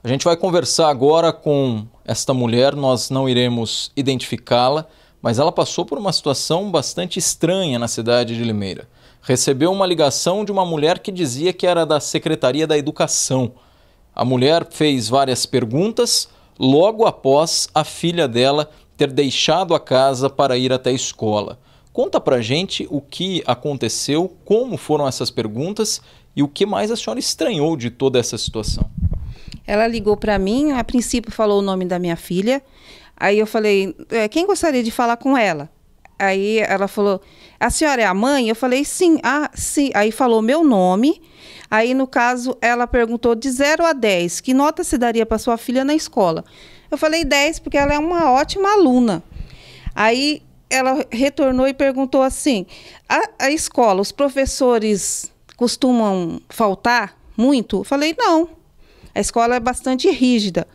A gente vai conversar agora com esta mulher, nós não iremos identificá-la, mas ela passou por uma situação bastante estranha na cidade de Limeira. Recebeu uma ligação de uma mulher que dizia que era da Secretaria da Educação. A mulher fez várias perguntas logo após a filha dela ter deixado a casa para ir até a escola. Conta pra gente o que aconteceu, como foram essas perguntas e o que mais a senhora estranhou de toda essa situação. Ela ligou para mim, a princípio falou o nome da minha filha. Aí eu falei, é, quem gostaria de falar com ela? Aí ela falou, a senhora é a mãe? Eu falei, sim, ah, sim. Aí falou meu nome. Aí, no caso, ela perguntou de 0 a 10, que nota se daria para sua filha na escola? Eu falei 10, porque ela é uma ótima aluna. Aí ela retornou e perguntou assim: a, a escola, os professores costumam faltar muito? Eu falei, não. A escola é bastante rígida.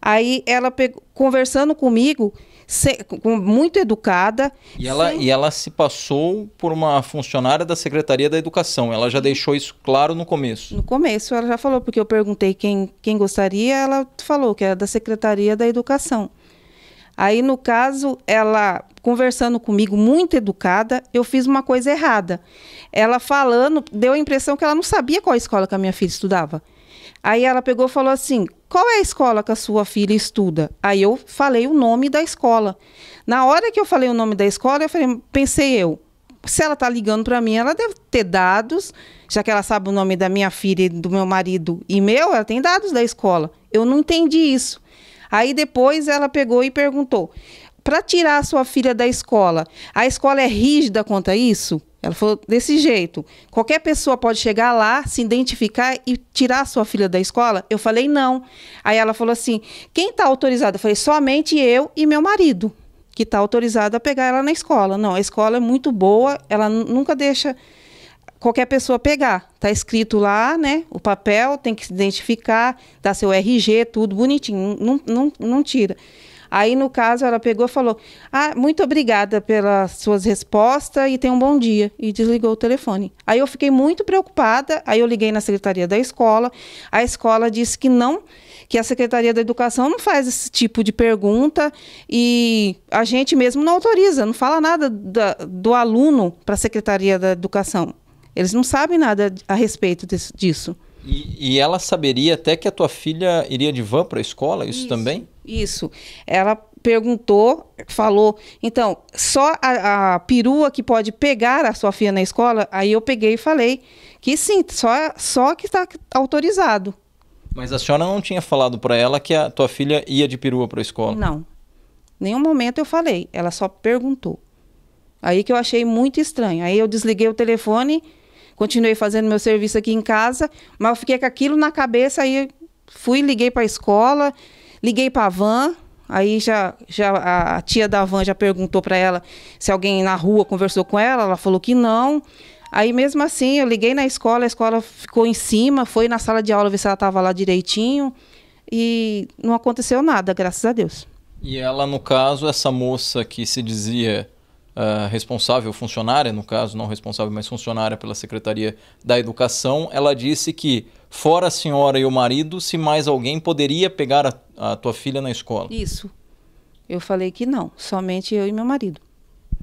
Aí ela pegou, conversando comigo, se, muito educada. E ela, sem... e ela se passou por uma funcionária da Secretaria da Educação. Ela já deixou isso claro no começo. No começo, ela já falou, porque eu perguntei quem, quem gostaria, ela falou que era da Secretaria da Educação. Aí, no caso, ela conversando comigo, muito educada, eu fiz uma coisa errada. Ela falando, deu a impressão que ela não sabia qual escola que a minha filha estudava. Aí ela pegou e falou assim: qual é a escola que a sua filha estuda? Aí eu falei o nome da escola. Na hora que eu falei o nome da escola, eu falei, pensei eu, se ela está ligando para mim, ela deve ter dados, já que ela sabe o nome da minha filha, do meu marido e meu, ela tem dados da escola. Eu não entendi isso. Aí depois ela pegou e perguntou: para tirar a sua filha da escola, a escola é rígida quanto a isso? Ela falou desse jeito. Qualquer pessoa pode chegar lá, se identificar e tirar a sua filha da escola? Eu falei não. Aí ela falou assim: quem está autorizado? Eu falei: somente eu e meu marido, que está autorizado a pegar ela na escola. Não, a escola é muito boa, ela nunca deixa qualquer pessoa pegar. Está escrito lá, né? O papel tem que se identificar, dar seu RG, tudo bonitinho. Não, não, não tira. Aí, no caso, ela pegou e falou: Ah, muito obrigada pelas suas respostas e tenha um bom dia. E desligou o telefone. Aí eu fiquei muito preocupada. Aí eu liguei na secretaria da escola. A escola disse que não, que a Secretaria da Educação não faz esse tipo de pergunta e a gente mesmo não autoriza, não fala nada da, do aluno para a Secretaria da Educação. Eles não sabem nada a respeito disso. E, e, ela saberia até que a tua filha iria de van para a escola, isso, isso também? Isso. Ela perguntou, falou, então, só a, a, perua que pode pegar a sua filha na escola? Aí eu peguei e falei que sim, só, só que está autorizado. Mas a senhora não tinha falado para ela que a tua filha ia de perua para a escola? Não. Nenhum momento eu falei, ela só perguntou. Aí que eu achei muito estranho. Aí eu desliguei o telefone, continuei fazendo meu serviço aqui em casa, mas eu fiquei com aquilo na cabeça, aí fui, liguei para a escola, Liguei para a van, aí já, já a tia da van já perguntou para ela se alguém na rua conversou com ela, ela falou que não. Aí mesmo assim, eu liguei na escola, a escola ficou em cima, foi na sala de aula ver se ela estava lá direitinho e não aconteceu nada, graças a Deus. E ela, no caso, essa moça que se dizia uh, responsável, funcionária, no caso, não responsável, mas funcionária pela Secretaria da Educação, ela disse que, fora a senhora e o marido, se mais alguém poderia pegar a, a tua filha na escola. Isso. Eu falei que não, somente eu e meu marido.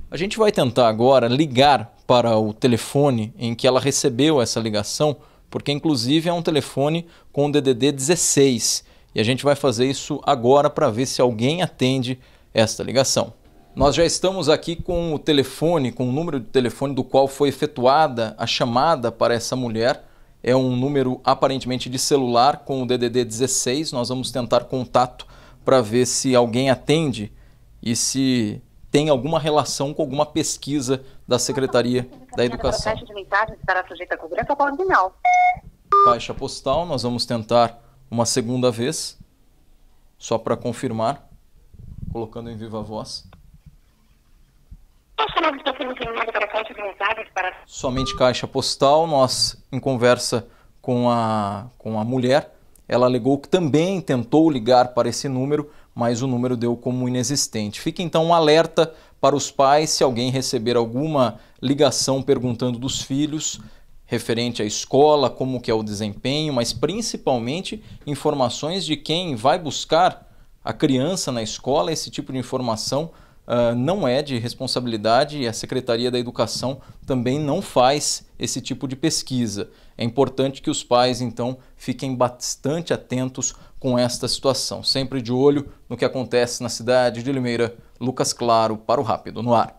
A gente vai tentar agora ligar para o telefone em que ela recebeu essa ligação, porque inclusive é um telefone com o DDD 16. E a gente vai fazer isso agora para ver se alguém atende esta ligação. Nós já estamos aqui com o telefone, com o número de telefone do qual foi efetuada a chamada para essa mulher. É um número aparentemente de celular com o DDD 16. Nós vamos tentar contato para ver se alguém atende e se tem alguma relação com alguma pesquisa da Secretaria, da Educação. Caixa de mensagens estará sujeita a cobrança ordinal. Caixa postal, nós vamos tentar uma segunda vez, só para confirmar, colocando em viva voz. Somente caixa postal, nós em conversa com a, com a mulher, ela alegou que também tentou ligar para esse número, mas o número deu como inexistente. Fica então um alerta para os pais se alguém receber alguma ligação perguntando dos filhos referente à escola, como que é o desempenho, mas principalmente informações de quem vai buscar a criança na escola, esse tipo de informação uh, não é de responsabilidade e a Secretaria da Educação também não faz esse tipo de pesquisa. É importante que os pais, então, fiquem bastante atentos com esta situação. Sempre de olho no que acontece na cidade de Limeira. Lucas Claro para o Rápido no Ar.